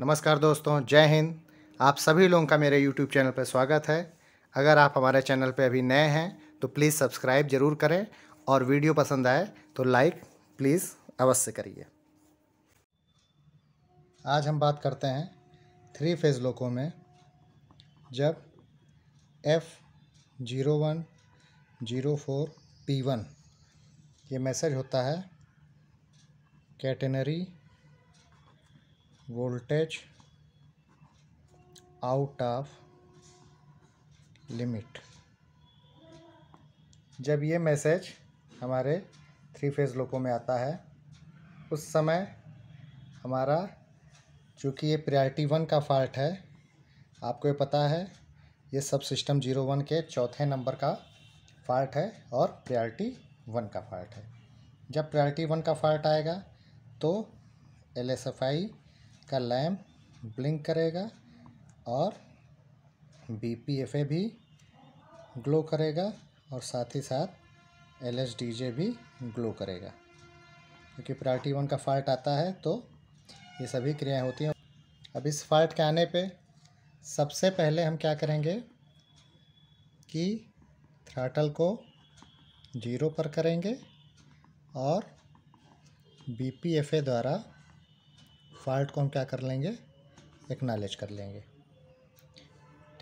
नमस्कार दोस्तों जय हिंद आप सभी लोगों का मेरे यूट्यूब चैनल पर स्वागत है अगर आप हमारे चैनल पर अभी नए हैं तो प्लीज़ सब्सक्राइब ज़रूर करें और वीडियो पसंद आए तो लाइक प्लीज़ अवश्य करिए आज हम बात करते हैं थ्री फेज़ लोकों में जब F zero one zero four P one ये मैसेज होता है catenary voltage out of limit जब ये मैसेज हमारे थ्री फेज़ लोगों में आता है उस समय हमारा चूँकि ये प्रायरिटी वन का फॉल्ट है आपको ये पता है ये सब सिस्टम जीरो वन के चौथे नंबर का फॉल्ट है और प्रायरिटी वन का फॉल्ट है जब प्रायरिटी वन का फॉल्ट आएगा तो एल एस एफ आई का लैम्प ब्लिंक करेगा और बी पी एफ ए भी ग्लो करेगा और साथ ही साथ एल एच डी जे भी ग्लो करेगा क्योंकि प्रायरिटी वन का फॉल्ट आता है तो ये सभी क्रियाएं होती हैं अब इस फॉल्ट के आने पे सबसे पहले हम क्या करेंगे कि थ्राटल को जीरो पर करेंगे और बी पी एफ ए द्वारा डिफ़ॉल्ट को हम क्या कर लेंगे एक्नॉलेज कर लेंगे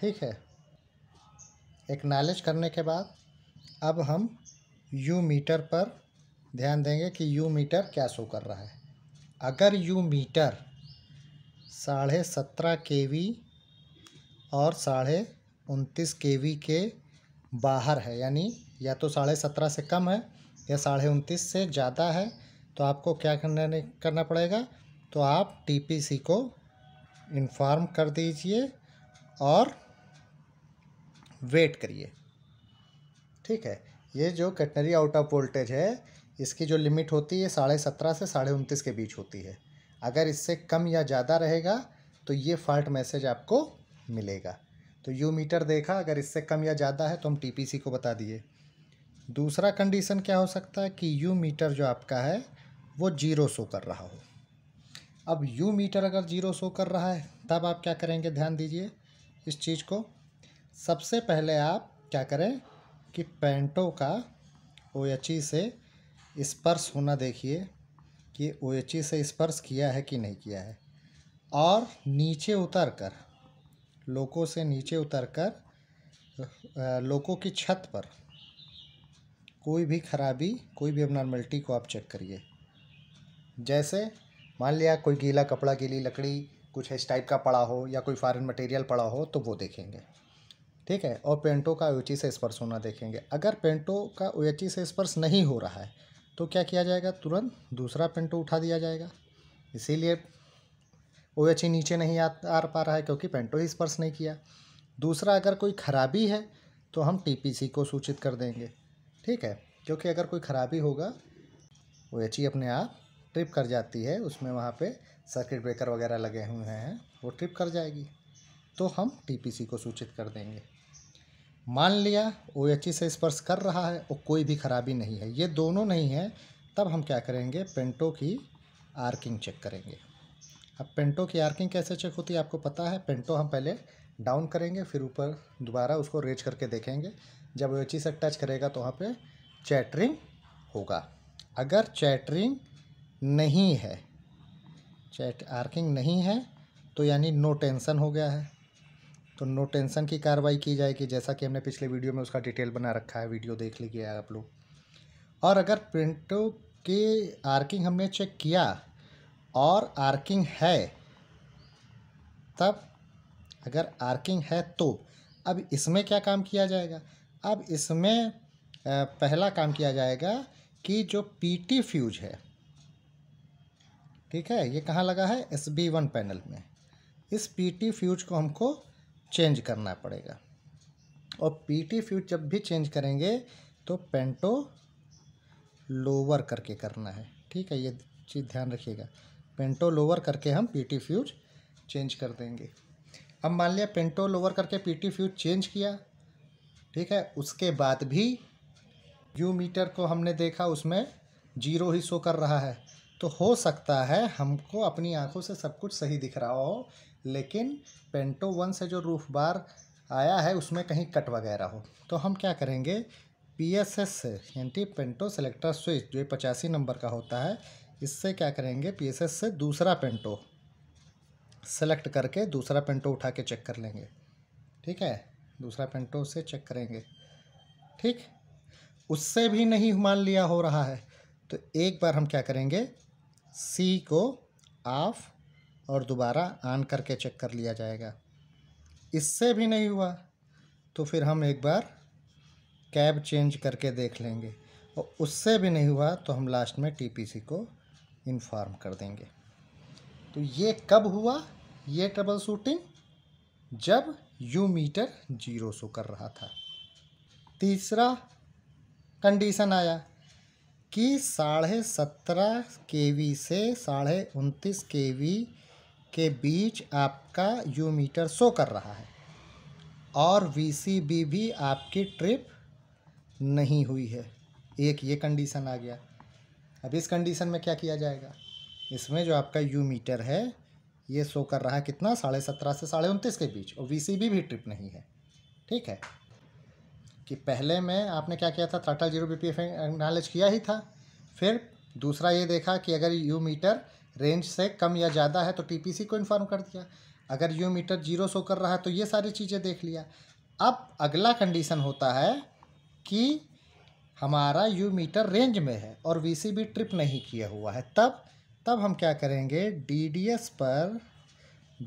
ठीक है एक्नॉलेज करने के बाद अब हम यू मीटर पर ध्यान देंगे कि यू मीटर क्या शो कर रहा है अगर यू मीटर साढ़े सत्रह के वी और साढ़े उनतीस के वी के बाहर है यानी या तो साढ़े सत्रह से कम है या साढ़े उनतीस से ज़्यादा है तो आपको क्या करने करना पड़ेगा तो आप टीपीसी को इन्फॉर्म कर दीजिए और वेट करिए ठीक है ये जो कैटनरी आउट ऑफ वोल्टेज है इसकी जो लिमिट होती है साढ़े सत्रह से साढ़े उनतीस के बीच होती है अगर इससे कम या ज़्यादा रहेगा तो ये फॉल्ट मैसेज आपको मिलेगा तो यू मीटर देखा अगर इससे कम या ज़्यादा है तो हम टीपीसी को बता दिए दूसरा कंडीशन क्या हो सकता है कि यू मीटर जो आपका है वो जीरो शो कर रहा हो अब यू मीटर अगर जीरो शो कर रहा है तब आप क्या करेंगे ध्यान दीजिए इस चीज़ को सबसे पहले आप क्या करें कि पेंटों का ओ एच ई से स्पर्श होना देखिए कि ओ एच ई से स्पर्श किया है कि नहीं किया है और नीचे उतर कर लोकों से नीचे उतर कर लोकों की छत पर कोई भी खराबी कोई भी अपनॉर्मेलिटी को आप चेक करिए जैसे मान लिया कोई गीला कपड़ा गीली लकड़ी कुछ इस टाइप का पड़ा हो या कोई फॉरन मटेरियल पड़ा हो तो वो देखेंगे ठीक है और पेंटों का ओएचई से स्पर्श होना देखेंगे अगर पेंटों का ओएची से स्पर्श नहीं हो रहा है तो क्या किया जाएगा तुरंत दूसरा पेंटो उठा दिया जाएगा इसीलिए ओ एच ई नीचे नहीं आ आ पा रहा है क्योंकि पेंटो ही स्पर्श नहीं किया दूसरा अगर कोई खराबी है तो हम टी पी सी को सूचित कर देंगे ठीक है क्योंकि अगर कोई खराबी होगा ओ एच ई अपने आप ट्रिप कर जाती है उसमें वहाँ पे सर्किट ब्रेकर वगैरह लगे हुए हैं वो ट्रिप कर जाएगी तो हम टीपीसी को सूचित कर देंगे मान लिया ओ एच e से स्पर्श कर रहा है और कोई भी खराबी नहीं है ये दोनों नहीं है तब हम क्या करेंगे पेंटो की आर्किंग चेक करेंगे अब पेंटो की आर्किंग कैसे चेक होती है आपको पता है पेंटो हम पहले डाउन करेंगे फिर ऊपर दोबारा उसको रेज करके देखेंगे जब ओ एच e से टच करेगा तो वहाँ पे चैटरिंग होगा अगर चैटरिंग नहीं है चैट आर्किंग नहीं है तो यानी नो टेंसन हो गया है तो नो टेंसन की कार्रवाई की जाएगी जैसा कि हमने पिछले वीडियो में उसका डिटेल बना रखा है वीडियो देख लीजिए आप लोग और अगर प्रिंटों के आर्किंग हमने चेक किया और आर्किंग है तब अगर आर्किंग है तो अब इसमें क्या काम किया जाएगा अब इसमें पहला काम किया जाएगा कि जो पीटी फ्यूज है ठीक है ये कहाँ लगा है एस बी वन पैनल में इस पी टी फ्यूज को हमको चेंज करना पड़ेगा और पी टी फ्यूज जब भी चेंज करेंगे तो पेंटो लोअर करके करना है ठीक है ये चीज़ ध्यान रखिएगा पेंटो लोअर करके हम पी टी फ्यूज चेंज कर देंगे अब मान लिया पेंटो लोअर करके पी टी फ्यूज चेंज किया ठीक है उसके बाद भी यू मीटर को हमने देखा उसमें जीरो ही शो कर रहा है तो हो सकता है हमको अपनी आंखों से सब कुछ सही दिख रहा हो लेकिन पेंटो वन से जो रूफ बार आया है उसमें कहीं कट वगैरह हो तो हम क्या करेंगे पी एस एस से यानी पेंटो सेलेक्टर स्विच जो पचासी नंबर का होता है इससे क्या करेंगे पी एस एस से दूसरा पेंटो सेलेक्ट करके दूसरा पेंटो उठा के चेक कर लेंगे ठीक है दूसरा पेंटो से चेक करेंगे ठीक उससे भी नहीं मान लिया हो रहा है तो एक बार हम क्या करेंगे सी को ऑफ और दोबारा ऑन करके चेक कर लिया जाएगा इससे भी नहीं हुआ तो फिर हम एक बार कैब चेंज करके देख लेंगे और उससे भी नहीं हुआ तो हम लास्ट में टीपीसी को इन्फॉर्म कर देंगे तो ये कब हुआ ये ट्रबल शूटिंग जब यू मीटर जीरो सो कर रहा था तीसरा कंडीशन आया कि साढ़े सत्रह के वी से साढ़े उनतीस के वी के बीच आपका यू मीटर शो कर रहा है और वी सी बी भी आपकी ट्रिप नहीं हुई है एक ये कंडीशन आ गया अब इस कंडीशन में क्या किया जाएगा इसमें जो आपका यू मीटर है ये शो कर रहा है कितना साढ़े सत्रह से साढ़े उनतीस के बीच और वी सी बी भी ट्रिप नहीं है ठीक है कि पहले में आपने क्या किया था throttle zero B P F acknowledge किया ही था फिर दूसरा ये देखा कि अगर यू मीटर रेंज से कम या ज़्यादा है तो टीपीसी को इन्फॉर्म कर दिया अगर यू मीटर जीरो सो कर रहा है तो ये सारी चीज़ें देख लिया अब अगला कंडीशन होता है कि हमारा यू मीटर रेंज में है और वी सी बी ट्रिप नहीं किया हुआ है तब तब हम क्या करेंगे डी डी एस पर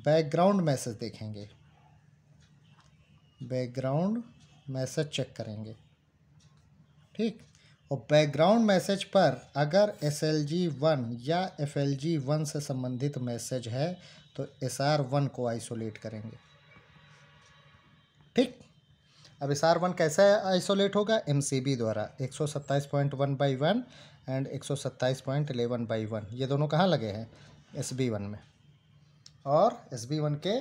बैकग्राउंड मैसेज देखेंगे बैकग्राउंड मैसेज चेक करेंगे ठीक और बैकग्राउंड मैसेज पर अगर एस एल जी वन या एफ एल जी वन से संबंधित मैसेज है तो एस आर वन को आइसोलेट करेंगे ठीक अब एस आर वन कैसे आइसोलेट होगा एम सी बी द्वारा एक सौ सत्ताईस point one by one and एक सौ सत्ताईस पॉइंट एलेवन बाई वन ये दोनों कहाँ लगे हैं एस बी वन में और एस बी वन के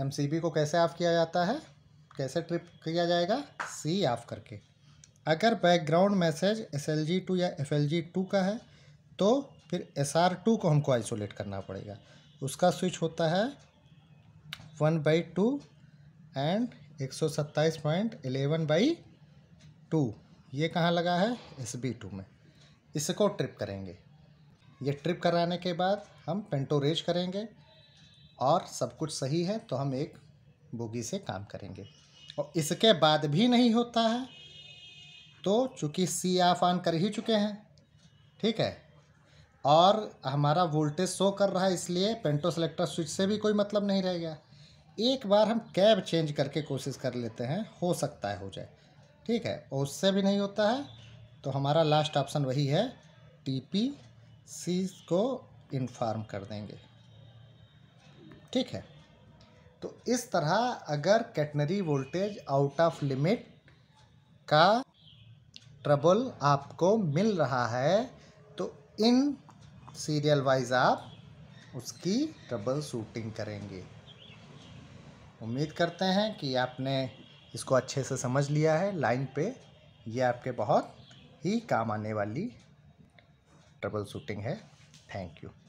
एम सी बी को कैसे ऑफ किया जाता है कैसे ट्रिप किया जाएगा सी ऑफ करके अगर background message S L G two या एफ एल जी टू का है तो फिर एस आर टू को हमको आइसोलेट करना पड़ेगा उसका स्विच होता है वन बाई टू एंड एक सौ सत्ताईस पॉइंट एलेवन बाई टू ये कहाँ लगा है एस बी टू में इसको ट्रिप करेंगे ये ट्रिप कराने के बाद हम पेंटोरेज करेंगे और सब कुछ सही है तो हम एक बोगी से काम करेंगे और इसके बाद भी नहीं होता है तो चूँकि सी ऑफ ऑन कर ही चुके हैं ठीक है और हमारा वोल्टेज शो कर रहा है इसलिए पेंटो सेलेक्टर स्विच से भी कोई मतलब नहीं रह गया एक बार हम कैब चेंज करके कोशिश कर लेते हैं हो सकता है हो जाए ठीक है और उससे भी नहीं होता है तो हमारा लास्ट ऑप्शन वही है टी पी सी को इन्फॉर्म कर देंगे ठीक है तो इस तरह अगर catenary voltage out of limit का ट्रबल आपको मिल रहा है तो इन सीरियल वाइज आप उसकी ट्रबल शूटिंग करेंगे उम्मीद करते हैं कि आपने इसको अच्छे से समझ लिया है लाइन पे ये आपके बहुत ही काम आने वाली ट्रबल शूटिंग है थैंक यू